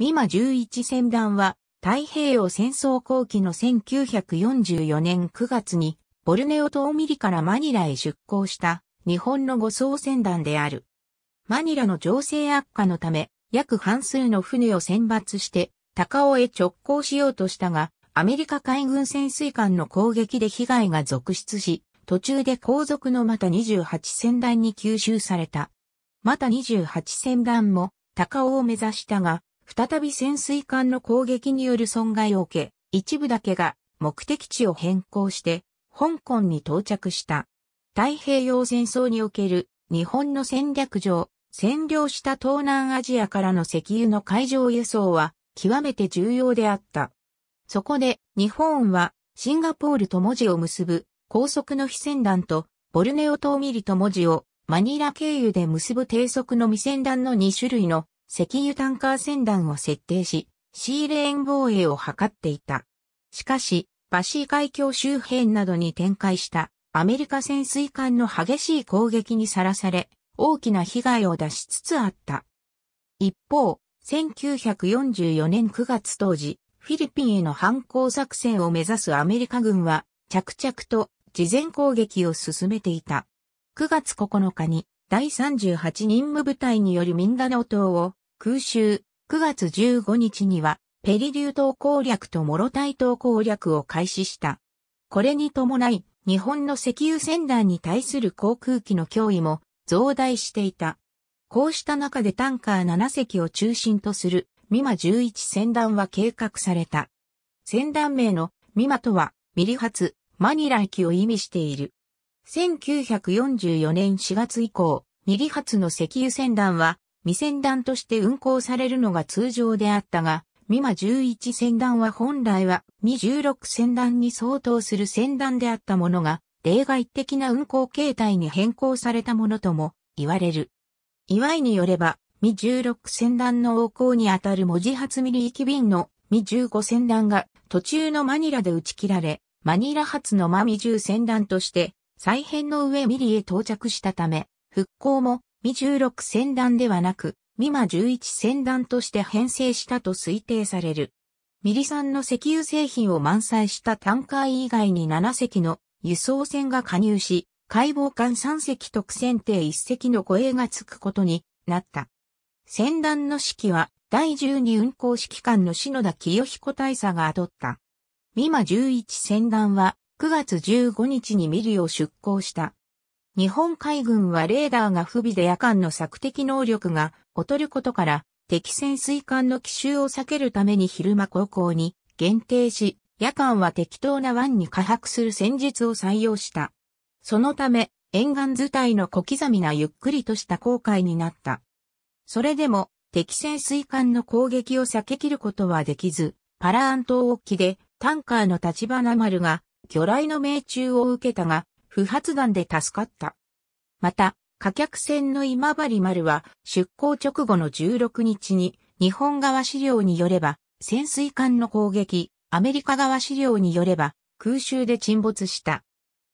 美馬11船団は太平洋戦争後期の1944年9月にボルネオ島ミリからマニラへ出港した日本の護送船団である。マニラの情勢悪化のため約半数の船を選抜して高尾へ直行しようとしたがアメリカ海軍潜水艦の攻撃で被害が続出し途中で後続のまた28船団に吸収された。また28船団も高尾を目指したが、再び潜水艦の攻撃による損害を受け、一部だけが目的地を変更して、香港に到着した。太平洋戦争における日本の戦略上、占領した東南アジアからの石油の海上輸送は極めて重要であった。そこで日本はシンガポールと文字を結ぶ高速の非船団とボルネオ島ミリと文字をマニラ経由で結ぶ低速の未船団の2種類の石油タンカー船団を設定し、シーレーン防衛を図っていた。しかし、バシー海峡周辺などに展開したアメリカ潜水艦の激しい攻撃にさらされ、大きな被害を出しつつあった。一方、1944年9月当時、フィリピンへの反抗作戦を目指すアメリカ軍は、着々と事前攻撃を進めていた。9月9日に第38任務部隊によるミンダナオ島を空襲、9月15日には、ペリリュー島攻略とモロタイ島攻略を開始した。これに伴い、日本の石油船団に対する航空機の脅威も増大していた。こうした中でタンカー7隻を中心とするミマ11船団は計画された。船団名のミマとはミリ発、マニラ駅を意味している。1944年4月以降、ミリ発の石油船団は未船団として運航されるのが通常であったが、ミマ11船団は本来はミ16船団に相当する船団であったものが、例外的な運行形態に変更されたものとも言われる。祝いによれば、ミ16船団の横行にあたる文字発ミリき便のミ15船団が途中のマニラで打ち切られ、マニラ発のマミ10船団として再編の上ミリへ到着したため、復興もミ16船団ではなく、ミマ11船団として編成したと推定される。ミリ産の石油製品を満載したタンカー以外に7隻の輸送船が加入し、解剖艦3隻特選艇1隻の護衛がつくことになった。船団の指揮は第12運行指揮官の篠田清彦大佐が雇った。ミマ11船団は9月15日にミリを出港した。日本海軍はレーダーが不備で夜間の索敵能力が劣ることから、敵潜水艦の奇襲を避けるために昼間航行に限定し、夜間は適当な湾に下泊する戦術を採用した。そのため、沿岸図体の小刻みなゆっくりとした航海になった。それでも、敵潜水艦の攻撃を避け切ることはできず、パラアン島沖でタンカーの立花丸が魚雷の命中を受けたが、不発弾で助かった。また、火客船の今治丸は出港直後の16日に日本側資料によれば潜水艦の攻撃、アメリカ側資料によれば空襲で沈没した。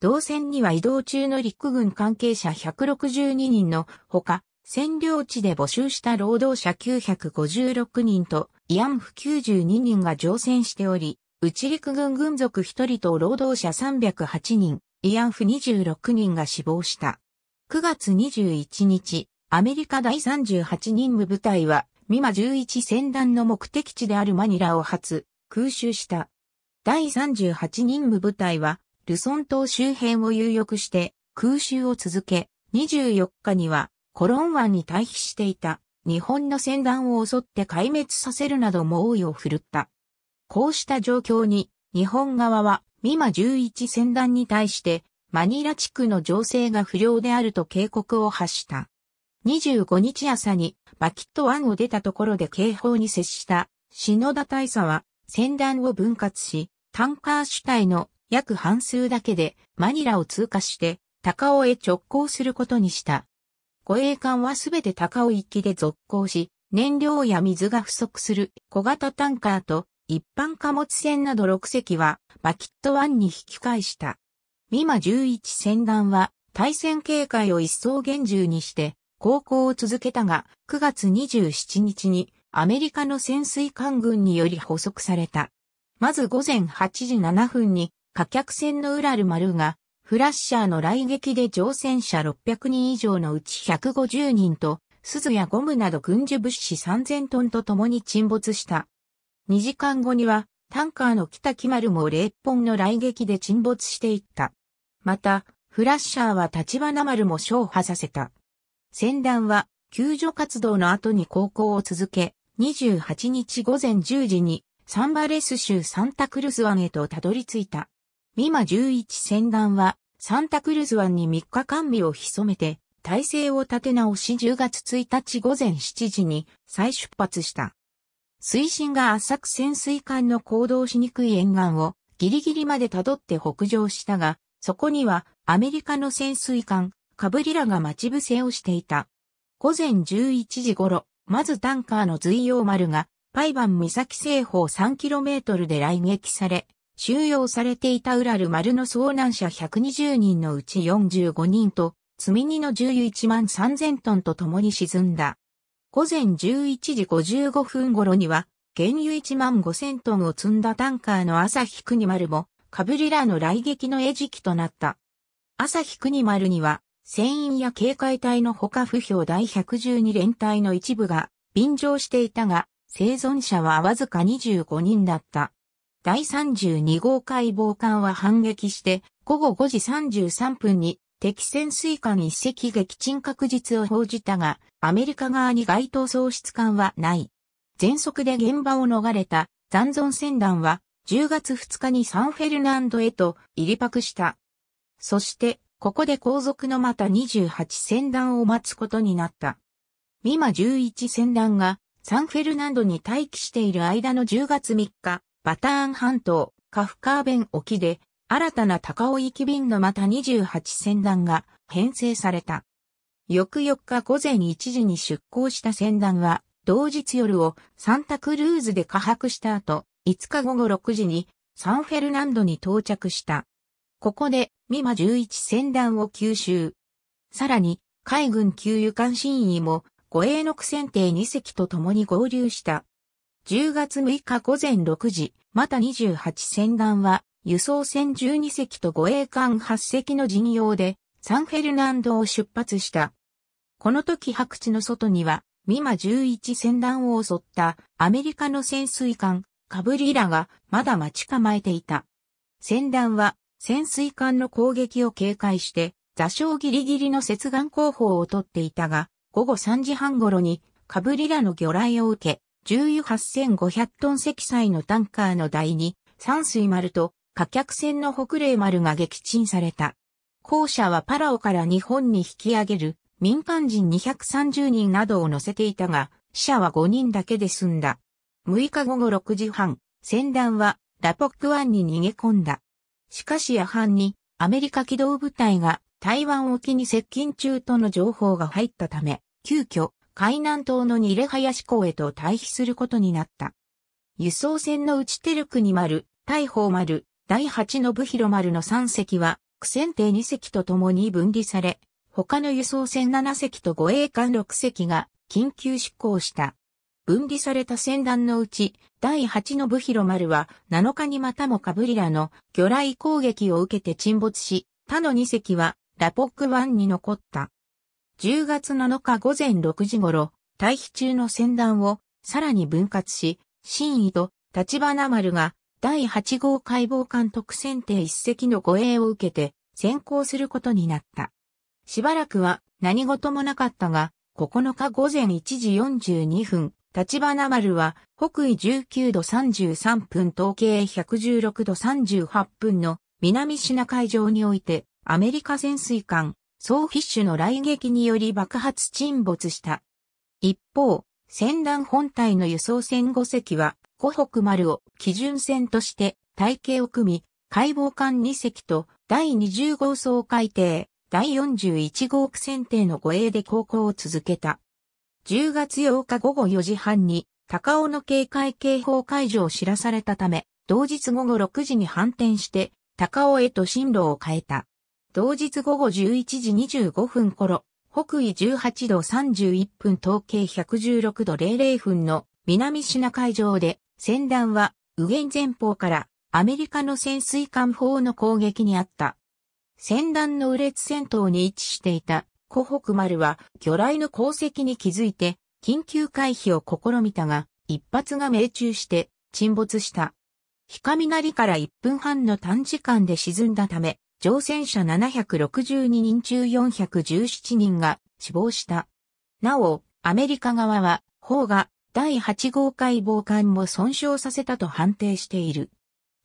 同船には移動中の陸軍関係者162人のほか、占領地で募集した労働者956人と慰安婦92人が乗船しており、内陸軍軍属1人と労働者308人、慰安婦26人が死亡した。9月21日、アメリカ第38任務部隊は、ミマ11戦団の目的地であるマニラを発、空襲した。第38任務部隊は、ルソン島周辺を有力して空襲を続け、24日にはコロン湾に退避していた日本の戦団を襲って壊滅させるなど猛威を振るった。こうした状況に日本側はミマ11船団に対して、マニラ地区の情勢が不良であると警告を発した。25日朝にバキット湾を出たところで警報に接した篠田大佐は船団を分割し、タンカー主体の約半数だけでマニラを通過して高尾へ直行することにした。護衛艦はすべて高尾行きで続行し、燃料や水が不足する小型タンカーと一般貨物船など6隻はバキット湾に引き返した。ミマ11船団は対戦警戒を一層厳重にして航行を続けたが9月27日にアメリカの潜水艦軍により捕捉された。まず午前8時7分に貨客船のウラル丸がフラッシャーの来撃で乗船者600人以上のうち150人と、鈴やゴムなど軍需物資3000トンと共に沈没した。2時間後には、タンカーの北木丸もレッポンの雷撃で沈没していった。また、フラッシャーは立花丸も消破させた。船団は、救助活動の後に航行を続け、28日午前10時に、サンバレス州サンタクルズ湾へとたどり着いた。ミマ11船団は、サンタクルズ湾に3日間身を潜めて、体制を立て直し10月1日午前7時に再出発した。水深が浅く潜水艦の行動しにくい沿岸をギリギリまで辿って北上したが、そこにはアメリカの潜水艦カブリラが待ち伏せをしていた。午前11時頃、まずタンカーの随用丸がパイバン岬西方 3km で来撃され、収容されていたウラル丸の遭難者120人のうち45人と、積み荷の重油1万3000トンと共に沈んだ。午前11時55分頃には、原油1万5000トンを積んだタンカーの朝日国丸も、カブリラの来撃の餌食となった。朝日国丸には、船員や警戒隊のほか不評第112連隊の一部が便乗していたが、生存者はわずか25人だった。第32号海防艦は反撃して、午後5時33分に敵潜水艦一隻撃沈確実を報じたが、アメリカ側に該当喪失感はない。全速で現場を逃れた残存船団は、10月2日にサンフェルナンドへと入り泊した。そして、ここで後続のまた28船団を待つことになった。ミマ11船団がサンフェルナンドに待機している間の10月3日、バターン半島、カフカーベン沖で新たな高尾行き便のまた28船団が編成された。翌4日午前1時に出港した船団は、同日夜をサンタクルーズで下泊した後、5日午後6時にサンフェルナンドに到着した。ここで、ミマ11船団を吸収。さらに、海軍給油艦審議も、護衛の船艇2隻と共に合流した。10月6日午前6時、また28船団は、輸送船12隻と護衛艦8隻の陣用で、サンフェルナンドを出発した。この時白地の外には、ミマ11船団を襲ったアメリカの潜水艦カブリラがまだ待ち構えていた。船団は潜水艦の攻撃を警戒して座礁ギリギリの接岸工法をとっていたが、午後3時半頃にカブリラの魚雷を受け、重油8500トン積載のタンカーの台に、山水丸と貨客船の北霊丸が撃沈された。校舎はパラオから日本に引き上げる民間人230人などを乗せていたが、死者は5人だけで済んだ。6日午後6時半、船団はラポック湾に逃げ込んだ。しかし夜半にアメリカ機動部隊が台湾沖に接近中との情報が入ったため、急遽海南島のニレハヤシ港へと退避することになった。輸送船の内テルクに丸、大砲丸、第8の武広丸の3隻は、苦戦艇2隻と共に分離され、他の輸送船7隻と護衛艦6隻が緊急出港した。分離された船団のうち、第8の武広丸は7日にまたもカブリラの魚雷攻撃を受けて沈没し、他の2隻はラポック湾に残った。10月7日午前6時頃、退避中の船団をさらに分割し、新井と立花丸が第8号解剖艦特選定一席の護衛を受けて、先行することになった。しばらくは何事もなかったが、9日午前1時42分、立花丸は北緯19度33分東経116度38分の南シナ海上において、アメリカ潜水艦、ソーフィッシュの来撃により爆発沈没した。一方、船団本体の輸送船5隻は湖北丸を基準線として体系を組み、解剖艦2隻と第20号総海底、第41号区船艇の護衛で航行を続けた。10月8日午後4時半に高尾の警戒警報解除を知らされたため、同日午後6時に反転して高尾へと進路を変えた。同日午後11時25分頃、北緯18度31分統計116度00分の南シナ海上で戦乱は、右舷前方からアメリカの潜水艦砲の攻撃にあった。戦乱のれ列戦闘に位置していた湖北丸は魚雷の功績に気づいて緊急回避を試みたが一発が命中して沈没した。日雷なりから1分半の短時間で沈んだため乗船者762人中417人が死亡した。なお、アメリカ側は、砲が第8号解剖艦も損傷させたと判定している。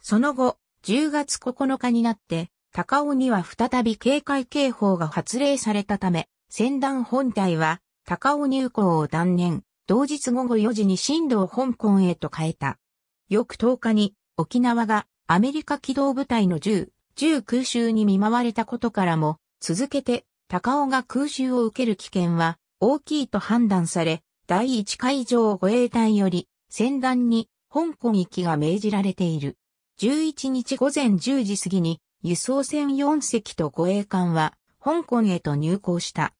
その後、10月9日になって、高尾には再び警戒警報が発令されたため、船団本体は高尾入港を断念、同日午後4時に進路を香港へと変えた。翌10日に沖縄がアメリカ機動部隊の銃、銃空襲に見舞われたことからも、続けて高尾が空襲を受ける危険は大きいと判断され、第1海上護衛隊より、船団に香港行きが命じられている。11日午前10時過ぎに、輸送船4隻と護衛艦は、香港へと入港した。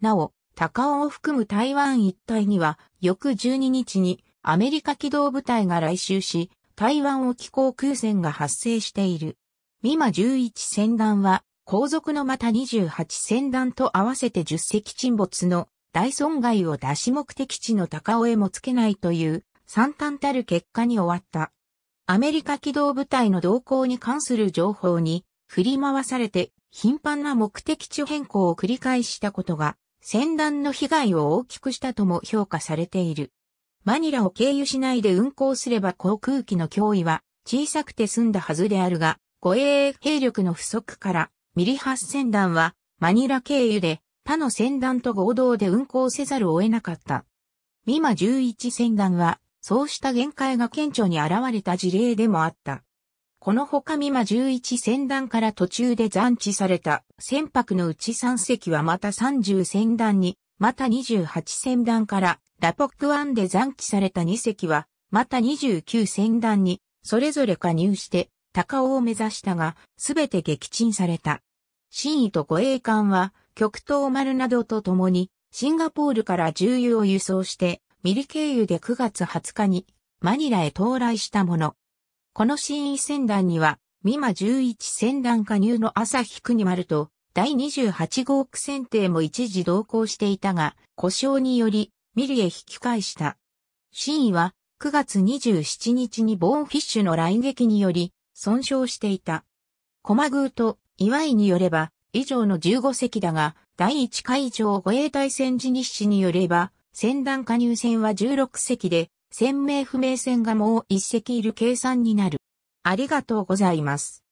なお、高尾を含む台湾一帯には、翌12日にアメリカ機動部隊が来襲し、台湾を気候空戦が発生している。美馬11船団は、後続のまた28船団と合わせて10隻沈没の大損害を出し目的地の高尾へもつけないという惨憺たる結果に終わった。アメリカ機動部隊の動向に関する情報に振り回されて頻繁な目的地変更を繰り返したことが戦団の被害を大きくしたとも評価されている。マニラを経由しないで運航すれば航空機の脅威は小さくて済んだはずであるが、護衛兵力の不足からミリ発船団はマニラ経由で他の船団と合同で運航せざるを得なかった。ミマ11船団は、そうした限界が顕著に現れた事例でもあった。このほかミマ11船団から途中で残地された船舶のうち3隻はまた30船団に、また28船団からラポック1で残地された2隻は、また29船団に、それぞれ加入して、高尾を目指したが、すべて撃沈された。真意と護衛艦は、極東丸などと共に、シンガポールから重油を輸送して、ミリ経由で9月20日にマニラへ到来したもの。この新位船団には、ミマ11船団加入の朝日国丸と、第28号区船艇も一時同行していたが、故障により、ミリへ引き返した。真意は、9月27日にボーンフィッシュの来撃により、損傷していた。コマグーと、岩井によれば、以上の15隻だが、第1海上護衛隊戦時日誌によれば、船団加入船は16隻で、船名不明船がもう1隻いる計算になる。ありがとうございます。